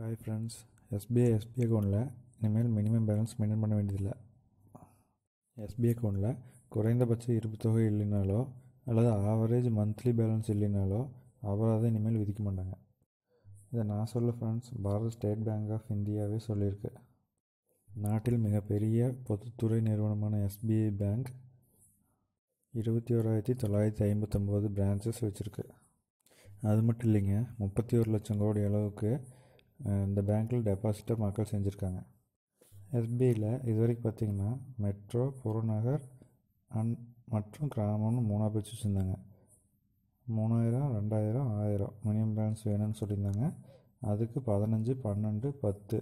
hi friends SBI SP அக்கௌண்ட்டில் இனிமேல் minimum balance maintain பண்ண வேண்டியதில்லை எஸ்பிஐ அக்கௌண்ட்டில் குறைந்தபட்ச தொகை இல்லைனாலோ அல்லது ஆவரேஜ் மந்த்லி பேலன்ஸ் இல்லைனாலோ அபராதம் இனிமேல் விதிக்க மாட்டாங்க இதை நான் சொல்ல friends Bharat State Bank of இந்தியாவே சொல்லியிருக்கு நாட்டில் மிகப்பெரிய பொதுத்துறை நிறுவனமான எஸ்பிஐ பேங்க் இருபத்தி ஓராயிரத்தி தொள்ளாயிரத்தி ஐம்பத்தொம்போது பிரான்ச்சஸ் வச்சுருக்கு அது மட்டும் இல்லைங்க முப்பத்தி ஒரு லட்சம் கோடி அளவுக்கு இந்த பேங்க்கில் டெபாசிட்டை மக்கள் செஞ்சுருக்காங்க எஸ்பிஐயில் இது வரைக்கும் பார்த்திங்கன்னா மெட்ரோ புறநகர் அன் மற்றும் கிராமம்னு மூணாக பிரித்து வச்சுருந்தாங்க மூணாயிரம் ரெண்டாயிரம் ஆயிரம் மினிமம் பேலன்ஸ் வேணும்னு சொல்லியிருந்தாங்க அதுக்கு பதினஞ்சு பன்னெண்டு பத்து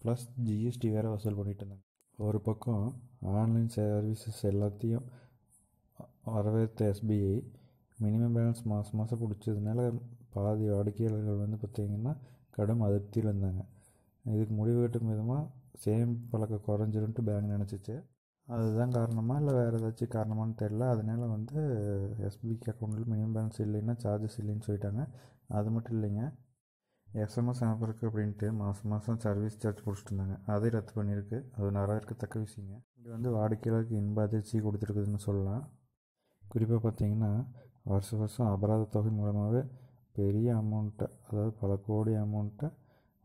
ப்ளஸ் ஜிஎஸ்டி வேறு வசூல் பண்ணிகிட்டு இருந்தாங்க ஒரு பக்கம் ஆன்லைன் சர்வீசஸ் எல்லாத்தையும் வரவேற்ற எஸ்பிஐ மினிமம் பேலன்ஸ் மாதம் மாதம் பிடிச்சதுனால பாதி வாடிக்கையாளர்கள் வந்து பார்த்திங்கன்னா கடும் அதிருப்தியில் இருந்தாங்க இதுக்கு முடிவு கட்டும் விதமாக சேம் பழக்கம் குறைஞ்சிரும்ட்டு பேங்க் நினச்சிச்சு அதுதான் காரணமாக இல்லை வேறு ஏதாச்சும் காரணமானு தெரில அதனால் வந்து எஸ்பிஐக்கு அக்கௌண்ட்டில் மினிமம் பேலன்ஸ் இல்லைன்னா சார்ஜஸ் இல்லைன்னு சொல்லிட்டாங்க அது மட்டும் இல்லைங்க எஸ்எம்எஸ் அனுப்புறக்கு அப்படின்ட்டு மாதம் மாதம் சர்வீஸ் சார்ஜ் பிடிச்சிட்டு இருந்தாங்க அதை ரத்து பண்ணியிருக்கு அது இருக்கத்தக்க விஷயங்க இது வந்து வாடிக்கையாளருக்கு இன்ப அதிர்ச்சி கொடுத்துருக்குதுன்னு சொல்லலாம் குறிப்பாக பார்த்தீங்கன்னா வருஷம் வருஷம் அபராத தொகை மூலமாகவே பெரிய அமௌண்ட்டை அதாவது பல கோடி அமௌண்ட்டை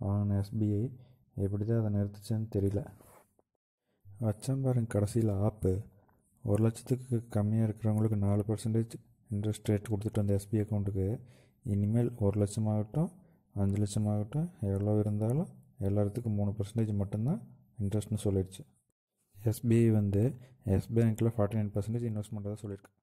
வாங்கின எஸ்பிஐ எப்படி தான் அதை நிறுத்துச்சுன்னு தெரியல வச்சேன் பாருங்க கடைசியில் ஆப்பு ஒரு லட்சத்துக்கு கம்மியாக இருக்கிறவங்களுக்கு நாலு பர்சன்டேஜ் இன்ட்ரெஸ்ட் ரேட் கொடுத்துட்டு வந்த எஸ்பி அக்கௌண்ட்டுக்கு இனிமேல் ஒரு லட்சமாகட்டும் அஞ்சு லட்சமாகட்டும் எவ்வளோ இருந்தாலும் எல்லாத்துக்கும் மூணு பர்சன்டேஜ் மட்டும்தான் இன்ட்ரெஸ்ட்னு சொல்லிடுச்சு எஸ்பிஐ வந்து எஸ் பேங்க்கில் ஃபார்ட்டி நைன் பர்சன்டேஜ் இன்வெஸ்ட்மெண்ட்டாக தான் சொல்லியிருக்கு